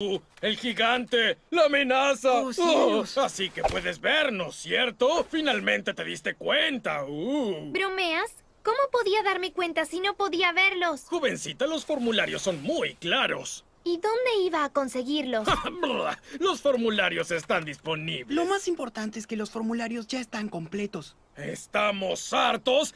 Uh, ¡El gigante! ¡La amenaza! Oh, uh, así que puedes vernos, ¿cierto? Finalmente te diste cuenta. Uh. ¿Bromeas? ¿Cómo podía darme cuenta si no podía verlos? Jovencita, los formularios son muy claros. ¿Y dónde iba a conseguirlos? los formularios están disponibles. Lo más importante es que los formularios ya están completos. Estamos hartos